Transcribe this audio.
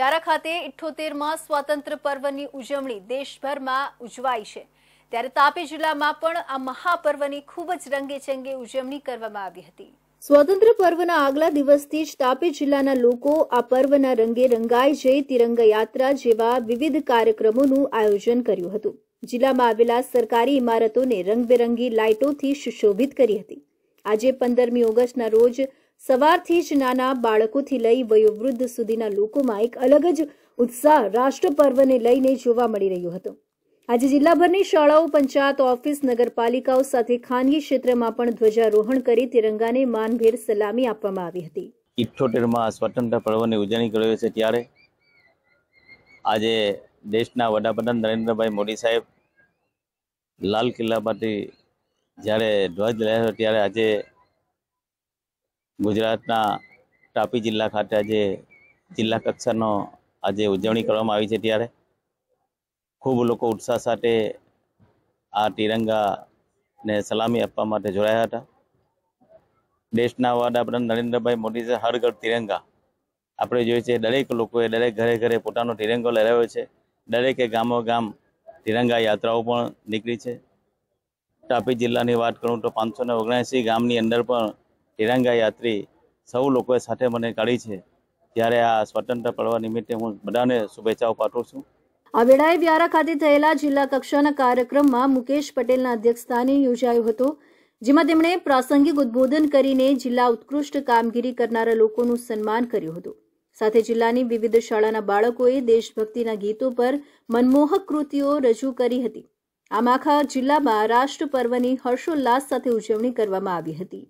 વ્યારા ખાતે ઇઠ્ઠોતેરમાં સ્વાતંત્ર પર્વની ઉજવણી દેશભરમાં ઉજવાય છે ત્યારે તાપી જિલ્લામાં પણ આ મહાપર્વની ખૂબ જ રંગેચંગે ઉજવણી કરવામાં આવી હતી સ્વાતંત્ર્ય પર્વના આગલા દિવસથી જ તાપી જિલ્લાના લોકો આ પર્વના રંગે રંગાઈ જઈ તિરંગા યાત્રા જેવા વિવિધ કાર્યક્રમોનું આયોજન કર્યું હતું જિલ્લામાં આવેલા સરકારી ઇમારતોને રંગબેરંગી લાઇટોથી સુશોભિત કરી હતી આજે પંદરમી ઓગસ્ટના રોજ સવારથી જ નાના બાળકોથી લઈ વયોવૃદ્ધ સુધીના લોકોમાં એક અલગ જ ઉત્સાહ રાષ્ટ્ર પર્વને લઈને જોવા મળી રહ્યો હતો આજે જિલ્લાભરની શાળાઓ પંચાયત ઓફિસ નગરપાલિકાઓ સાથે ખાનગી ક્ષેત્રમાં પણ ધ્વજારોહણ કરી તિરંગાને માનભેર સલામી આપવામાં આવી હતી ઇઠ્ઠોતેરમાં સ્વતંત્ર પર્વની ઉજવણી કરાવે છે ત્યારે આજે દેશના વડાપ્રધાન નરેન્દ્રભાઈ મોદી સાહેબ લાલ કિલ્લા પરથી જ્યારે ધ્વજ લહેર ત્યારે આજે ગુજરાતના તાપી જિલ્લા ખાતે આજે જિલ્લા કક્ષાનો આજે ઉજવણી કરવામાં આવી છે ત્યારે ખૂબ લોકો ઉત્સાહ સાથે આ તિરંગાને સલામી આપવા માટે જોડાયા હતા દેશના વડાપ્રધાન નરેન્દ્રભાઈ મોદી છે હર તિરંગા આપણે જોઈએ છીએ દરેક લોકોએ દરેક ઘરે ઘરે પોતાનો તિરંગો લહેરાવ્યો છે દરેકે ગામો ગામ તિરંગા યાત્રાઓ પણ નીકળી છે તાપી જિલ્લાની વાત કરું તો પાંચસો ગામની અંદર પણ તિરંગા યાત્રી સૌ લોકોએ સાથે મને કાઢી છે ત્યારે આ સ્વતંત્ર પર્વ નિમિત્તે હું બધાને શુભેચ્છાઓ પાઠવું છું આ વેળાએ વ્યારા ખાતે થયેલા જિલ્લા કક્ષાના કાર્યક્રમમાં મુકેશ પટેલના અધ્યક્ષસ્થાને યોજાયો હતો જેમાં તેમણે પ્રાસંગિક ઉદબોધન કરીને જિલ્લા ઉત્કૃષ્ટ કામગીરી કરનારા લોકોનું સન્માન કર્યું હતું સાથે જિલ્લાની વિવિધ શાળાના બાળકોએ દેશભક્તિના ગીતો પર મનમોહક કૃતિઓ રજૂ કરી હતી આમ આખા જિલ્લામાં રાષ્ટ્ર પર્વની હર્ષોલ્લાસ સાથે ઉજવણી કરવામાં આવી હતી